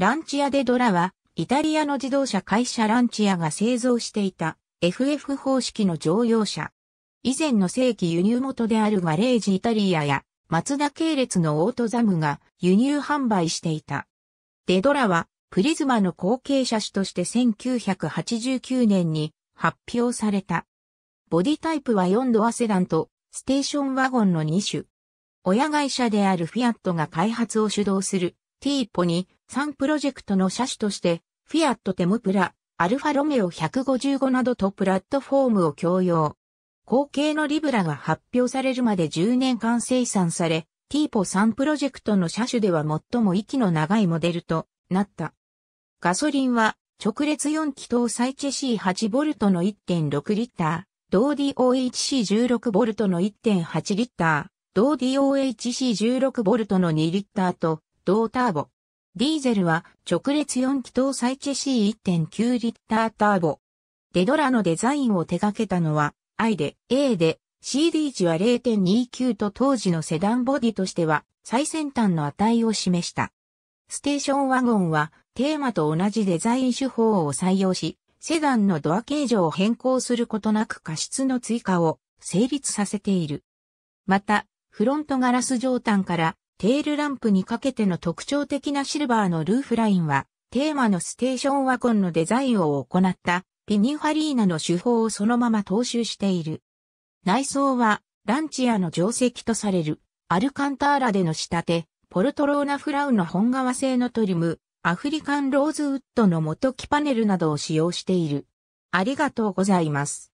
ランチアデドラは、イタリアの自動車会社ランチアが製造していた FF 方式の乗用車。以前の正規輸入元であるガレージイタリアやマツダ系列のオートザムが輸入販売していた。デドラはプリズマの後継車種として1989年に発表された。ボディタイプは4ドアセダンとステーションワゴンの2種。親会社であるフィアットが開発を主導するティーポに3プロジェクトの車種として、フィアットテムプラ、アルファロメオ155などとプラットフォームを共用。後継のリブラが発表されるまで10年間生産され、ティーポ3プロジェクトの車種では最も息の長いモデルとなった。ガソリンは直列4気搭載チ C8V の1.6リッター、同 DOHC16V の1.8リッター、同 DOHC16V の2リッターと同ターボ。ディーゼルは直列4気筒サチェー1 9リッターターボ。デドラのデザインを手掛けたのは I で A で C d 値は0.29と当時のセダンボディとしては最先端の値を示した。ステーションワゴンはテーマと同じデザイン手法を採用し、セダンのドア形状を変更することなく過失の追加を成立させている。また、フロントガラス上端からテールランプにかけての特徴的なシルバーのルーフラインは、テーマのステーションワゴンのデザインを行ったピニファリーナの手法をそのまま踏襲している。内装はランチアの定石とされるアルカンターラでの仕立て、ポルトローナフラウの本革製のトリム、アフリカンローズウッドの元木パネルなどを使用している。ありがとうございます。